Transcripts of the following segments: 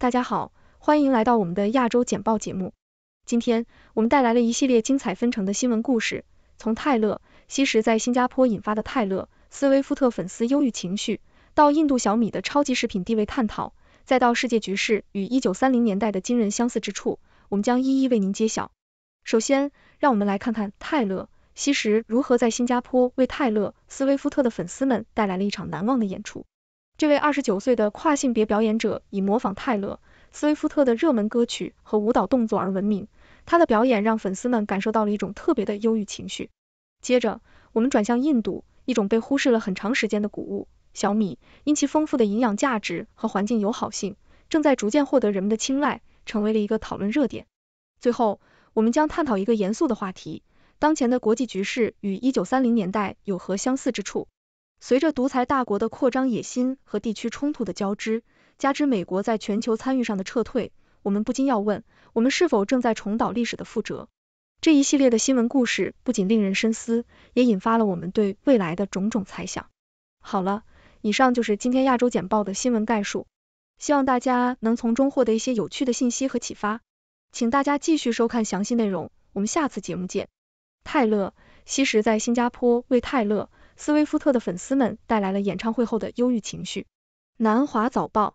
大家好，欢迎来到我们的亚洲简报节目。今天我们带来了一系列精彩纷呈的新闻故事，从泰勒·西什在新加坡引发的泰勒·斯威夫特粉丝忧郁情绪，到印度小米的超级食品地位探讨，再到世界局势与1930年代的惊人相似之处，我们将一一为您揭晓。首先，让我们来看看泰勒·西什如何在新加坡为泰勒·斯威夫特的粉丝们带来了一场难忘的演出。这位二十九岁的跨性别表演者以模仿泰勒·斯威夫特的热门歌曲和舞蹈动作而闻名，他的表演让粉丝们感受到了一种特别的忧郁情绪。接着，我们转向印度，一种被忽视了很长时间的谷物——小米，因其丰富的营养价值和环境友好性，正在逐渐获得人们的青睐，成为了一个讨论热点。最后，我们将探讨一个严肃的话题：当前的国际局势与一九三零年代有何相似之处？随着独裁大国的扩张野心和地区冲突的交织，加之美国在全球参与上的撤退，我们不禁要问，我们是否正在重蹈历史的覆辙？这一系列的新闻故事不仅令人深思，也引发了我们对未来的种种猜想。好了，以上就是今天亚洲简报的新闻概述，希望大家能从中获得一些有趣的信息和启发。请大家继续收看详细内容，我们下次节目见。泰勒，西时在新加坡为泰勒。斯威夫特的粉丝们带来了演唱会后的忧郁情绪。南华早报，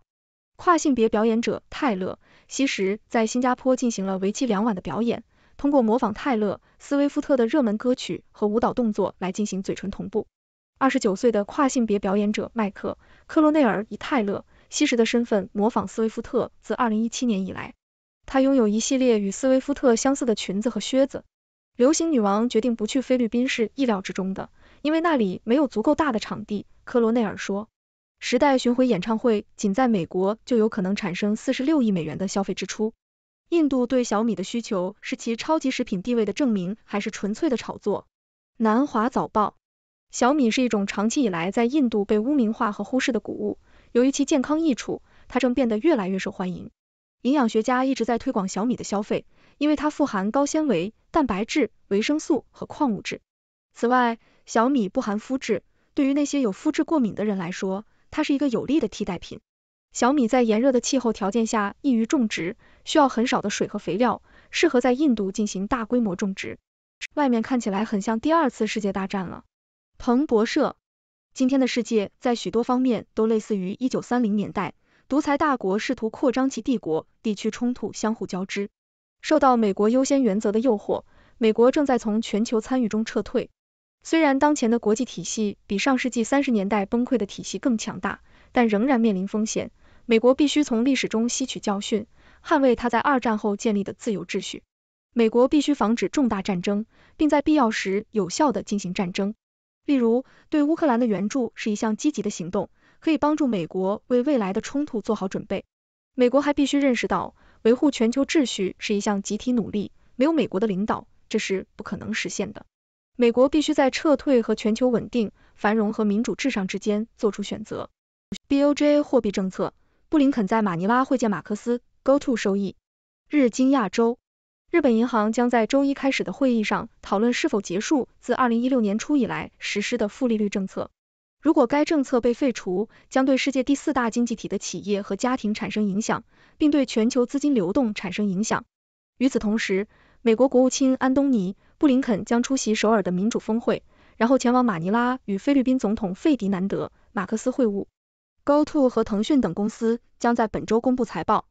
跨性别表演者泰勒·西什在新加坡进行了为期两晚的表演，通过模仿泰勒·斯威夫特的热门歌曲和舞蹈动作来进行嘴唇同步。二十九岁的跨性别表演者麦克·克罗内尔以泰勒·西什的身份模仿斯威夫特。自二零一七年以来，他拥有一系列与斯威夫特相似的裙子和靴子。流行女王决定不去菲律宾是意料之中的。因为那里没有足够大的场地，科罗内尔说。时代巡回演唱会仅在美国就有可能产生四十六亿美元的消费支出。印度对小米的需求是其超级食品地位的证明，还是纯粹的炒作？南华早报：小米是一种长期以来在印度被污名化和忽视的谷物，由于其健康益处，它正变得越来越受欢迎。营养学家一直在推广小米的消费，因为它富含高纤维、蛋白质、维生素和矿物质。此外，小米不含麸质，对于那些有麸质过敏的人来说，它是一个有利的替代品。小米在炎热的气候条件下易于种植，需要很少的水和肥料，适合在印度进行大规模种植。外面看起来很像第二次世界大战了。彭博社，今天的世界在许多方面都类似于一九三零年代，独裁大国试图扩张其帝国，地区冲突相互交织。受到美国优先原则的诱惑，美国正在从全球参与中撤退。虽然当前的国际体系比上世纪三十年代崩溃的体系更强大，但仍然面临风险。美国必须从历史中吸取教训，捍卫他在二战后建立的自由秩序。美国必须防止重大战争，并在必要时有效地进行战争。例如，对乌克兰的援助是一项积极的行动，可以帮助美国为未来的冲突做好准备。美国还必须认识到，维护全球秩序是一项集体努力，没有美国的领导，这是不可能实现的。美国必须在撤退和全球稳定、繁荣和民主至上之间做出选择。BOJ 货币政策，布林肯在马尼拉会见马克思。Go to 收益。日经亚洲，日本银行将在周一开始的会议上讨论是否结束自二零一六年初以来实施的负利率政策。如果该政策被废除，将对世界第四大经济体的企业和家庭产生影响，并对全球资金流动产生影响。与此同时，美国国务卿安东尼·布林肯将出席首尔的民主峰会，然后前往马尼拉与菲律宾总统费迪南德·马克思会晤。GoTo 和腾讯等公司将在本周公布财报。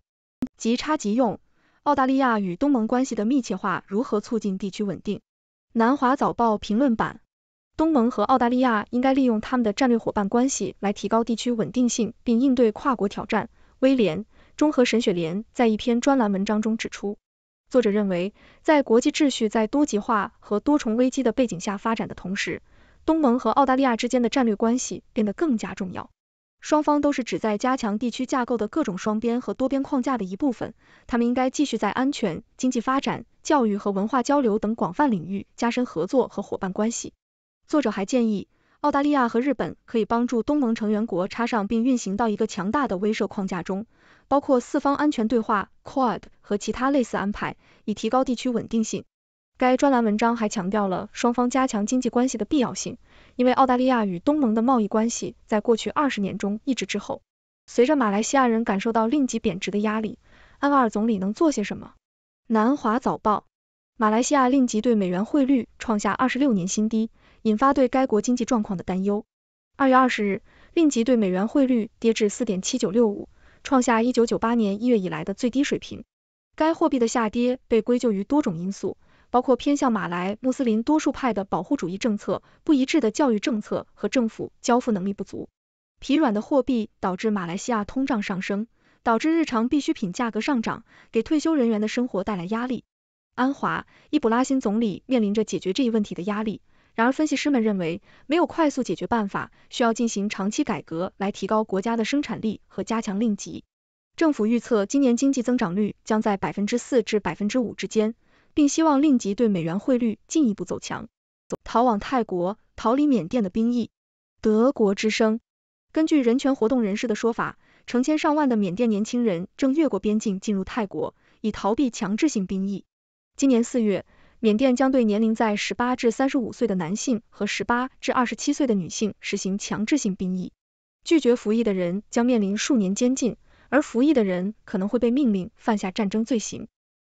即插即用，澳大利亚与东盟关系的密切化如何促进地区稳定？南华早报评论版：东盟和澳大利亚应该利用他们的战略伙伴关系来提高地区稳定性并应对跨国挑战。威廉·中和沈雪莲在一篇专栏文章中指出。作者认为，在国际秩序在多极化和多重危机的背景下发展的同时，东盟和澳大利亚之间的战略关系变得更加重要。双方都是旨在加强地区架构的各种双边和多边框架的一部分。他们应该继续在安全、经济发展、教育和文化交流等广泛领域加深合作和伙伴关系。作者还建议，澳大利亚和日本可以帮助东盟成员国插上并运行到一个强大的威慑框架中。包括四方安全对话 （QUAD） 和其他类似安排，以提高地区稳定性。该专栏文章还强调了双方加强经济关系的必要性，因为澳大利亚与东盟的贸易关系在过去二十年中一直滞后。随着马来西亚人感受到令吉贬值的压力，安瓦尔总理能做些什么？南华早报，马来西亚令吉对美元汇率创下二十六年新低，引发对该国经济状况的担忧。二月二十日，令吉对美元汇率跌至四点七九六五。创下一九九八年一月以来的最低水平。该货币的下跌被归咎于多种因素，包括偏向马来穆斯林多数派的保护主义政策、不一致的教育政策和政府交付能力不足。疲软的货币导致马来西亚通胀上升，导致日常必需品价格上涨，给退休人员的生活带来压力。安华·伊卜拉欣总理面临着解决这一问题的压力。然而，分析师们认为没有快速解决办法，需要进行长期改革来提高国家的生产力和加强令级。政府预测今年经济增长率将在百分之四至百分之五之间，并希望令级对美元汇率进一步走强。逃往泰国、逃离缅甸的兵役。德国之声，根据人权活动人士的说法，成千上万的缅甸年轻人正越过边境进入泰国，以逃避强制性兵役。今年四月。缅甸将对年龄在十八至三十五岁的男性和十八至二十七岁的女性实行强制性兵役，拒绝服役的人将面临数年监禁，而服役的人可能会被命令犯下战争罪行。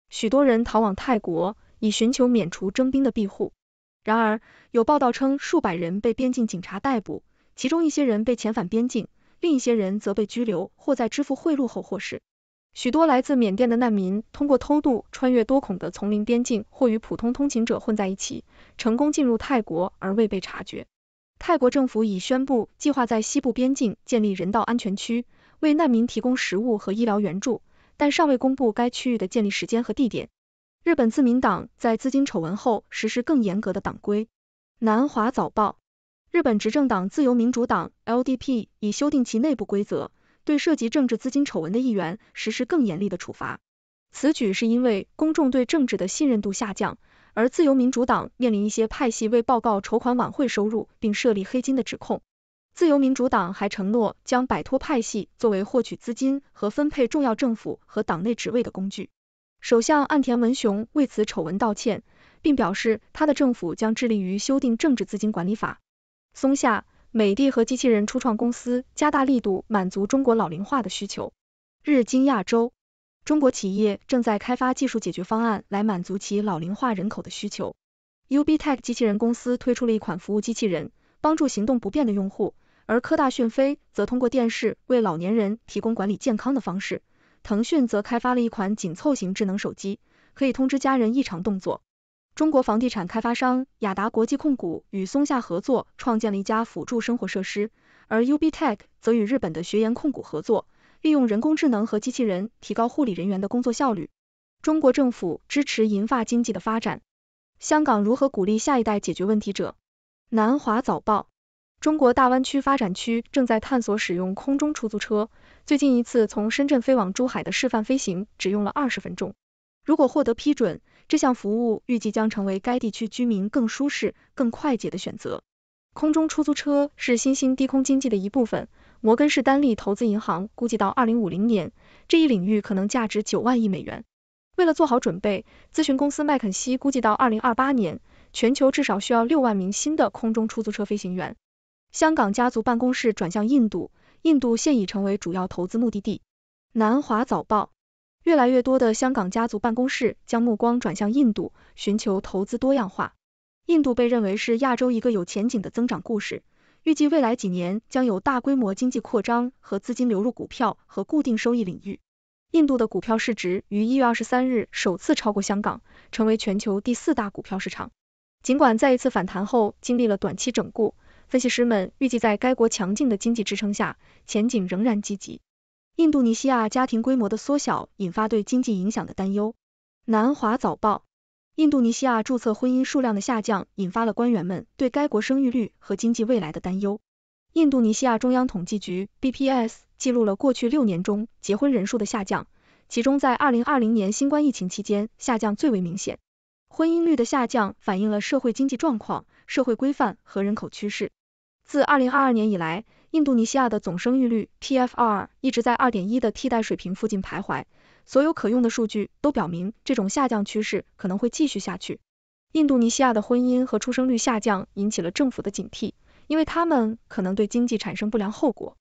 许多人逃往泰国以寻求免除征兵的庇护，然而有报道称数百人被边境警察逮捕，其中一些人被遣返边境，另一些人则被拘留或在支付贿赂后获释。许多来自缅甸的难民通过偷渡穿越多孔的丛林边境，或与普通通勤者混在一起，成功进入泰国而未被察觉。泰国政府已宣布计划在西部边境建立人道安全区，为难民提供食物和医疗援助，但尚未公布该区域的建立时间和地点。日本自民党在资金丑闻后实施更严格的党规。南华早报：日本执政党自由民主党 （LDP） 已修订其内部规则。对涉及政治资金丑闻的议员实施更严厉的处罚。此举是因为公众对政治的信任度下降，而自由民主党面临一些派系未报告筹款晚会收入并设立黑金的指控。自由民主党还承诺将摆脱派系作为获取资金和分配重要政府和党内职位的工具。首相岸田文雄为此丑闻道歉，并表示他的政府将致力于修订政治资金管理法。松下。美的和机器人初创公司加大力度满足中国老龄化的需求。日经亚洲，中国企业正在开发技术解决方案来满足其老龄化人口的需求。u b t e h 机器人公司推出了一款服务机器人，帮助行动不便的用户；而科大讯飞则通过电视为老年人提供管理健康的方式。腾讯则开发了一款紧凑型智能手机，可以通知家人异常动作。中国房地产开发商雅达国际控股与松下合作创建了一家辅助生活设施，而 u b t e c h 则与日本的学研控股合作，利用人工智能和机器人提高护理人员的工作效率。中国政府支持银发经济的发展。香港如何鼓励下一代解决问题者？南华早报：中国大湾区发展区正在探索使用空中出租车，最近一次从深圳飞往珠海的示范飞行只用了二十分钟。如果获得批准，这项服务预计将成为该地区居民更舒适、更快捷的选择。空中出租车是新兴低空经济的一部分。摩根士丹利投资银行估计到二零五零年，这一领域可能价值九万亿美元。为了做好准备，咨询公司麦肯锡估计到二零二八年，全球至少需要六万名新的空中出租车飞行员。香港家族办公室转向印度，印度现已成为主要投资目的地。南华早报。越来越多的香港家族办公室将目光转向印度，寻求投资多样化。印度被认为是亚洲一个有前景的增长故事，预计未来几年将有大规模经济扩张和资金流入股票和固定收益领域。印度的股票市值于一月二十三日首次超过香港，成为全球第四大股票市场。尽管在一次反弹后经历了短期整固，分析师们预计在该国强劲的经济支撑下，前景仍然积极。印度尼西亚家庭规模的缩小引发对经济影响的担忧。南华早报：印度尼西亚注册婚姻数量的下降引发了官员们对该国生育率和经济未来的担忧。印度尼西亚中央统计局 （BPS） 记录了过去六年中结婚人数的下降，其中在二零二零年新冠疫情期间下降最为明显。婚姻率的下降反映了社会经济状况、社会规范和人口趋势。自二零二二年以来，印度尼西亚的总生育率 （TFR） 一直在二点一的替代水平附近徘徊。所有可用的数据都表明，这种下降趋势可能会继续下去。印度尼西亚的婚姻和出生率下降引起了政府的警惕，因为他们可能对经济产生不良后果。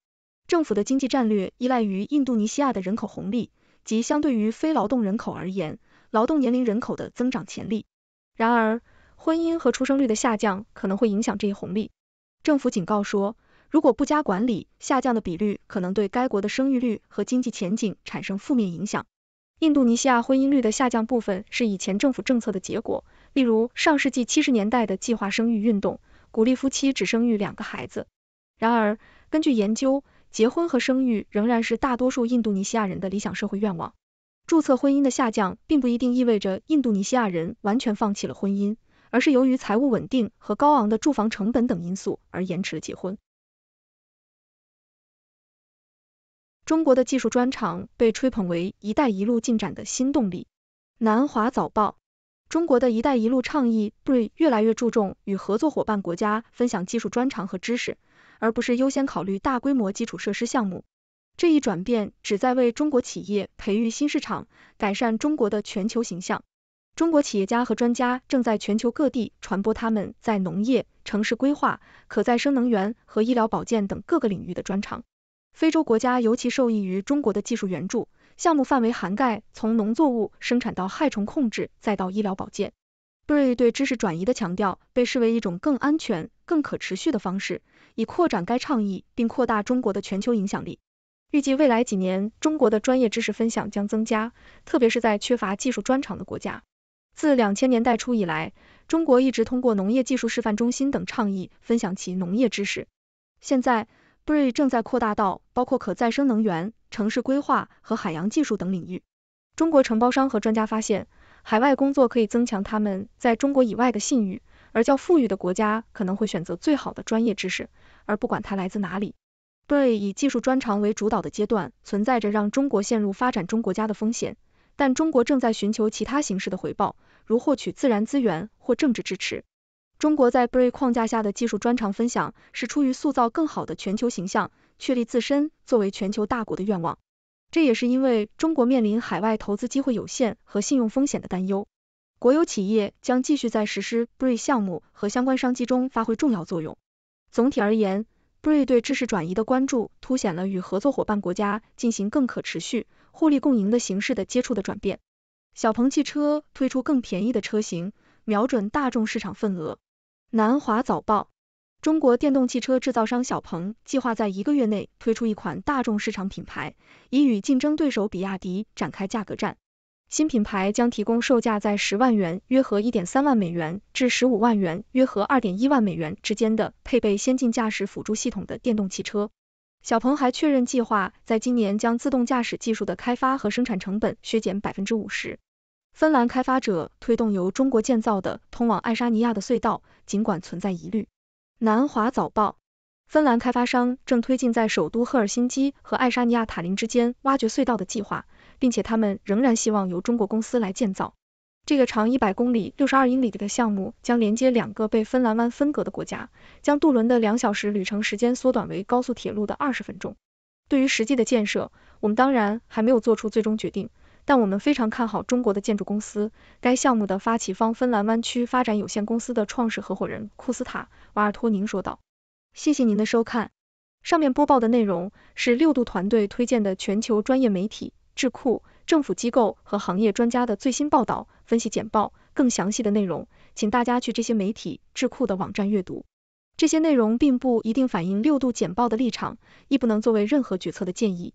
政府的经济战略依赖于印度尼西亚的人口红利，即相对于非劳动人口而言，劳动年龄人口的增长潜力。然而，婚姻和出生率的下降可能会影响这一红利。政府警告说。如果不加管理，下降的比率可能对该国的生育率和经济前景产生负面影响。印度尼西亚婚姻率的下降部分是以前政府政策的结果，例如上世纪七十年代的计划生育运动，鼓励夫妻只生育两个孩子。然而，根据研究，结婚和生育仍然是大多数印度尼西亚人的理想社会愿望。注册婚姻的下降并不一定意味着印度尼西亚人完全放弃了婚姻，而是由于财务稳定和高昂的住房成本等因素而延迟了结婚。中国的技术专长被吹捧为“一带一路”进展的新动力。南华早报：中国的一带一路倡议对越来越注重与合作伙伴国家分享技术专长和知识，而不是优先考虑大规模基础设施项目。这一转变旨在为中国企业培育新市场，改善中国的全球形象。中国企业家和专家正在全球各地传播他们在农业、城市规划、可再生能源和医疗保健等各个领域的专长。非洲国家尤其受益于中国的技术援助，项目范围涵盖从农作物生产到害虫控制，再到医疗保健。b r e e 对知识转移的强调被视为一种更安全、更可持续的方式，以扩展该倡议并扩大中国的全球影响力。预计未来几年，中国的专业知识分享将增加，特别是在缺乏技术专长的国家。自两千年代初以来，中国一直通过农业技术示范中心等倡议分享其农业知识。现在，b r i 正在扩大到包括可再生能源、城市规划和海洋技术等领域。中国承包商和专家发现，海外工作可以增强他们在中国以外的信誉，而较富裕的国家可能会选择最好的专业知识，而不管它来自哪里。b r i 以技术专长为主导的阶段存在着让中国陷入发展中国家的风险，但中国正在寻求其他形式的回报，如获取自然资源或政治支持。中国在 BRI 框架下的技术专长分享，是出于塑造更好的全球形象、确立自身作为全球大国的愿望。这也是因为中国面临海外投资机会有限和信用风险的担忧。国有企业将继续在实施 BRI 项目和相关商机中发挥重要作用。总体而言，BRI 对知识转移的关注，凸显了与合作伙伴国家进行更可持续、互利共赢的形式的接触的转变。小鹏汽车推出更便宜的车型，瞄准大众市场份额。南华早报：中国电动汽车制造商小鹏计划在一个月内推出一款大众市场品牌，以与竞争对手比亚迪展开价格战。新品牌将提供售价在十万元（约合一点三万美元）至十五万元（约合二点一万美元）之间的配备先进驾驶辅助系统的电动汽车。小鹏还确认计划在今年将自动驾驶技术的开发和生产成本削减百分之五十。芬兰开发者推动由中国建造的通往爱沙尼亚的隧道，尽管存在疑虑。南华早报：芬兰开发商正推进在首都赫尔辛基和爱沙尼亚塔林之间挖掘隧道的计划，并且他们仍然希望由中国公司来建造。这个长一百公里、六十二英里的项目将连接两个被芬兰湾分隔的国家，将渡轮的两小时旅程时间缩短为高速铁路的二十分钟。对于实际的建设，我们当然还没有做出最终决定。但我们非常看好中国的建筑公司。该项目的发起方芬兰湾区发展有限公司的创始合伙人库斯塔瓦尔托宁说道：“谢谢您的收看。上面播报的内容是六度团队推荐的全球专业媒体、智库、政府机构和行业专家的最新报道、分析简报。更详细的内容，请大家去这些媒体、智库的网站阅读。这些内容并不一定反映六度简报的立场，亦不能作为任何决策的建议。”